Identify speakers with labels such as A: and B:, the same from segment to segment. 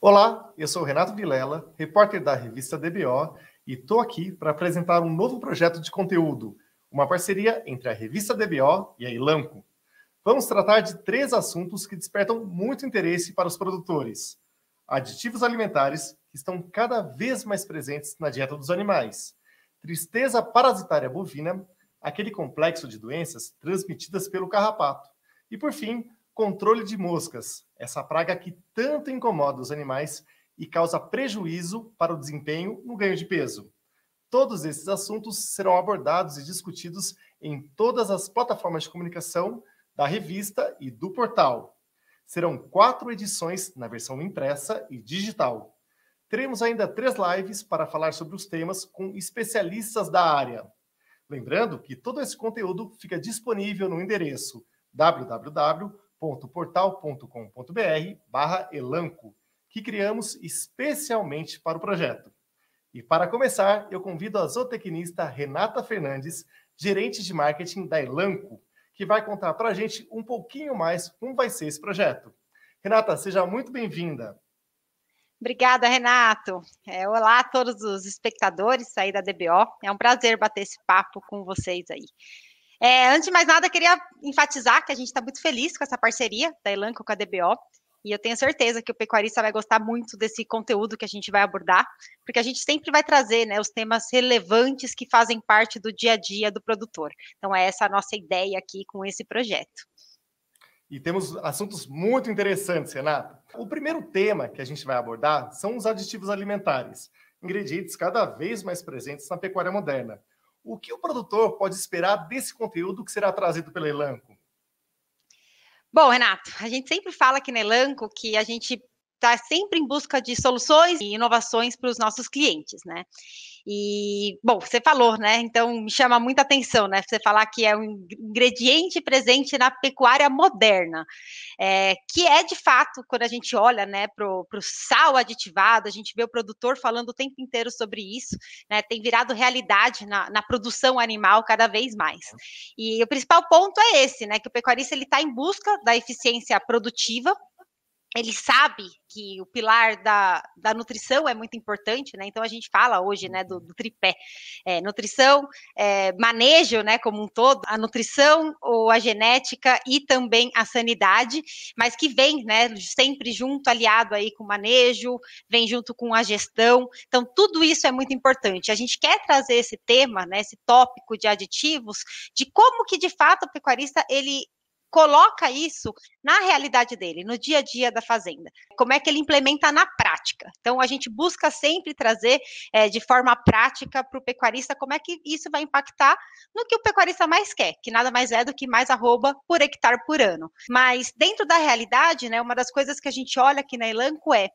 A: Olá, eu sou Renato Vilela, repórter da revista DBO, e estou aqui para apresentar um novo projeto de conteúdo, uma parceria entre a revista DBO e a Ilanco. Vamos tratar de três assuntos que despertam muito interesse para os produtores: aditivos alimentares, que estão cada vez mais presentes na dieta dos animais, tristeza parasitária bovina, aquele complexo de doenças transmitidas pelo carrapato, e, por fim, controle de moscas, essa praga que tanto incomoda os animais e causa prejuízo para o desempenho no ganho de peso. Todos esses assuntos serão abordados e discutidos em todas as plataformas de comunicação da revista e do portal. Serão quatro edições na versão impressa e digital. Teremos ainda três lives para falar sobre os temas com especialistas da área. Lembrando que todo esse conteúdo fica disponível no endereço www portalcombr barra Elanco, que criamos especialmente para o projeto. E para começar, eu convido a zootecnista Renata Fernandes, gerente de marketing da Elanco, que vai contar para a gente um pouquinho mais como vai ser esse projeto. Renata, seja muito bem-vinda.
B: Obrigada, Renato. É, olá a todos os espectadores aí da DBO. É um prazer bater esse papo com vocês aí. É, antes de mais nada, queria enfatizar que a gente está muito feliz com essa parceria da Elanco com a DBO. E eu tenho certeza que o pecuarista vai gostar muito desse conteúdo que a gente vai abordar, porque a gente sempre vai trazer né, os temas relevantes que fazem parte do dia a dia do produtor. Então, é essa a nossa ideia aqui com esse projeto.
A: E temos assuntos muito interessantes, Renata. O primeiro tema que a gente vai abordar são os aditivos alimentares, ingredientes cada vez mais presentes na pecuária moderna. O que o produtor pode esperar desse conteúdo que será trazido pela Elanco?
B: Bom, Renato, a gente sempre fala aqui na Elanco que a gente está sempre em busca de soluções e inovações para os nossos clientes, né? E, bom, você falou, né? Então, me chama muita atenção, né? Você falar que é um ingrediente presente na pecuária moderna, é, que é de fato, quando a gente olha, né, para o sal aditivado, a gente vê o produtor falando o tempo inteiro sobre isso, né? Tem virado realidade na, na produção animal cada vez mais. É. E o principal ponto é esse, né? Que o pecuarista ele está em busca da eficiência produtiva ele sabe que o pilar da, da nutrição é muito importante, né? Então a gente fala hoje, né, do, uhum. do tripé, é, nutrição, é, manejo, né, como um todo, a nutrição ou a genética e também a sanidade, mas que vem, né, sempre junto, aliado aí com o manejo, vem junto com a gestão. Então tudo isso é muito importante. A gente quer trazer esse tema, né, esse tópico de aditivos, de como que de fato o pecuarista ele coloca isso na realidade dele, no dia a dia da fazenda. Como é que ele implementa na prática? Então, a gente busca sempre trazer é, de forma prática para o pecuarista como é que isso vai impactar no que o pecuarista mais quer, que nada mais é do que mais arroba por hectare por ano. Mas, dentro da realidade, né, uma das coisas que a gente olha aqui na Elanco é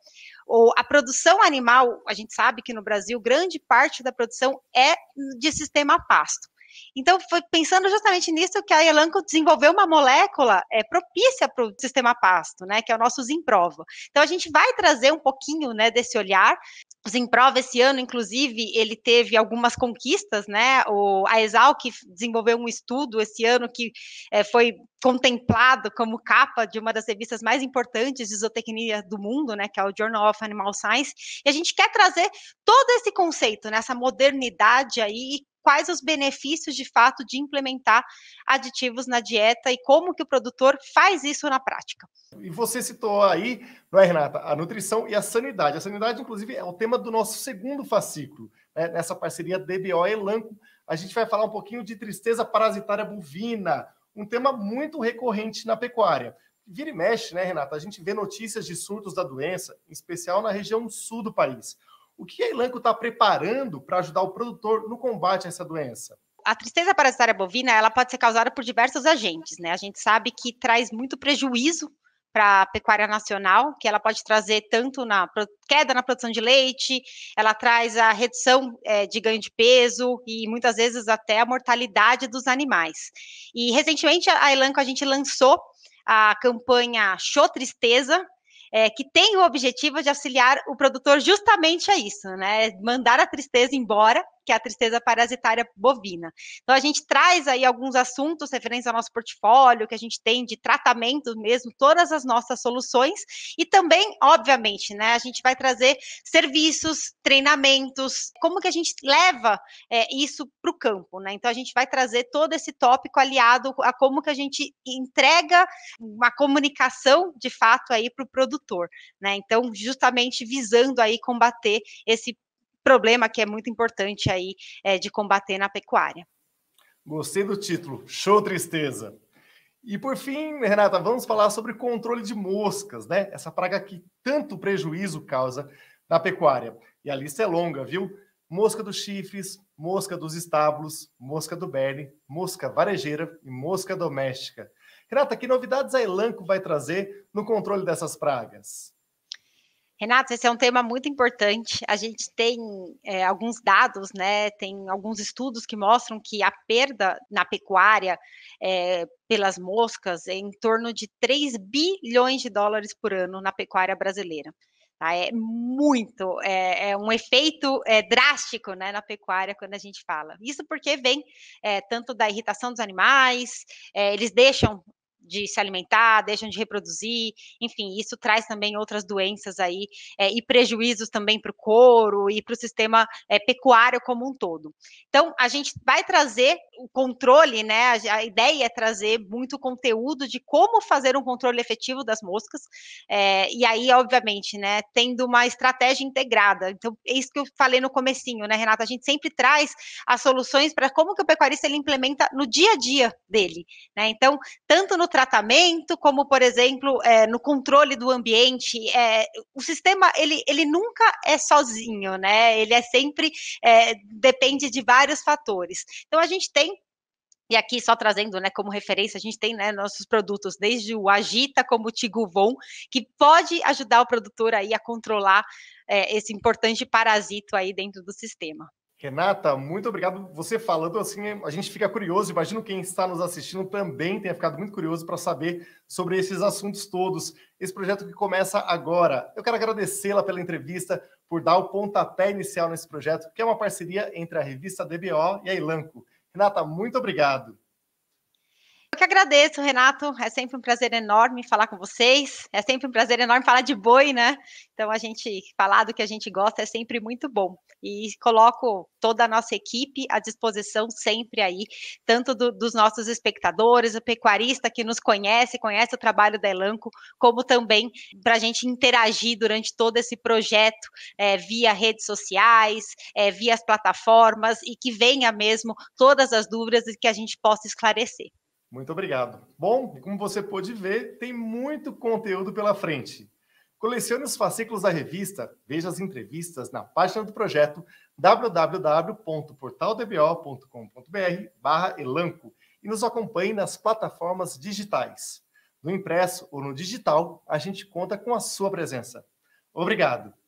B: ou a produção animal, a gente sabe que no Brasil, grande parte da produção é de sistema pasto. Então, foi pensando justamente nisso que a Elanco desenvolveu uma molécula é, propícia para o sistema pasto, né, que é o nosso Zimprova. Então, a gente vai trazer um pouquinho né, desse olhar. O Zimprova, esse ano, inclusive, ele teve algumas conquistas, né? O, a Exalc desenvolveu um estudo esse ano que é, foi contemplado como capa de uma das revistas mais importantes de zootecnia do mundo, né, que é o Journal of Animal Science, e a gente quer trazer todo esse conceito, né, essa modernidade aí, quais os benefícios de fato de implementar aditivos na dieta e como que o produtor faz isso na prática.
A: E você citou aí, não é, Renata, a nutrição e a sanidade. A sanidade, inclusive, é o tema do nosso segundo fascículo, né? nessa parceria DBO-Elanco. A gente vai falar um pouquinho de tristeza parasitária bovina, um tema muito recorrente na pecuária. Vira e mexe, né, Renata? A gente vê notícias de surtos da doença, em especial na região sul do país. O que a Elanco está preparando para ajudar o
B: produtor no combate a essa doença? a tristeza parasitária bovina ela pode ser causada por diversos agentes, né? A gente sabe que traz muito prejuízo para a pecuária nacional, que ela pode trazer tanto na queda na produção de leite, ela traz a redução é, de ganho de peso e muitas vezes até a mortalidade dos animais. E recentemente a Elanco a gente lançou a campanha Show Tristeza, é, que tem o objetivo de auxiliar o produtor justamente a isso, né? Mandar a tristeza embora que é a tristeza parasitária bovina. Então, a gente traz aí alguns assuntos referentes ao nosso portfólio, que a gente tem de tratamento mesmo, todas as nossas soluções, e também, obviamente, né, a gente vai trazer serviços, treinamentos, como que a gente leva é, isso para o campo, né? Então, a gente vai trazer todo esse tópico aliado a como que a gente entrega uma comunicação, de fato, aí para o produtor, né? Então, justamente visando aí combater esse problema que é muito importante aí é, de combater na pecuária.
A: Gostei do título, show tristeza. E por fim, Renata, vamos falar sobre controle de moscas, né? Essa praga que tanto prejuízo causa na pecuária. E a lista é longa, viu? Mosca dos chifres, mosca dos estábulos, mosca do berne, mosca varejeira e mosca doméstica. Renata, que novidades a Elanco vai trazer no controle dessas pragas?
B: Renato, esse é um tema muito importante. A gente tem é, alguns dados, né? Tem alguns estudos que mostram que a perda na pecuária é, pelas moscas é em torno de 3 bilhões de dólares por ano na pecuária brasileira. Tá? É muito, é, é um efeito é, drástico né, na pecuária quando a gente fala. Isso porque vem é, tanto da irritação dos animais, é, eles deixam de se alimentar, deixam de reproduzir, enfim, isso traz também outras doenças aí é, e prejuízos também para o couro e para o sistema é, pecuário como um todo. Então, a gente vai trazer o controle, né? A, a, ideia é trazer muito conteúdo de como fazer um controle efetivo das moscas, é, e aí, obviamente, né, tendo uma estratégia integrada. Então, é isso que eu falei no comecinho, né, Renata? A gente sempre traz as soluções para como que o pecuarista ele implementa no dia a dia dele, né? Então, tanto no tratamento, como por exemplo é, no controle do ambiente, é, o sistema ele, ele nunca é sozinho, né? Ele é sempre é, depende de vários fatores. Então a gente tem e aqui só trazendo, né, como referência, a gente tem, né, nossos produtos, desde o Agita como o Tiguvon, que pode ajudar o produtor aí a controlar é, esse importante parasito aí dentro do sistema.
A: Renata, muito obrigado. Você falando assim, a gente fica curioso. Imagino quem está nos assistindo também tenha ficado muito curioso para saber sobre esses assuntos todos. Esse projeto que começa agora. Eu quero agradecê-la pela entrevista, por dar o pontapé inicial nesse projeto, que é uma parceria entre a revista DBO e a Ilanco. Renata, muito obrigado.
B: Eu que agradeço, Renato. É sempre um prazer enorme falar com vocês. É sempre um prazer enorme falar de boi, né? Então, a gente falar do que a gente gosta é sempre muito bom. E coloco toda a nossa equipe à disposição sempre aí, tanto do, dos nossos espectadores, o pecuarista que nos conhece, conhece o trabalho da Elanco, como também para a gente interagir durante todo esse projeto é, via redes sociais, é, via as plataformas e que venha mesmo todas as dúvidas e que a gente possa esclarecer.
A: Muito obrigado. Bom, como você pôde ver, tem muito conteúdo pela frente. Colecione os fascículos da revista, veja as entrevistas na página do projeto www.portaldbo.com.br barra elanco e nos acompanhe nas plataformas digitais. No impresso ou no digital, a gente conta com a sua presença. Obrigado!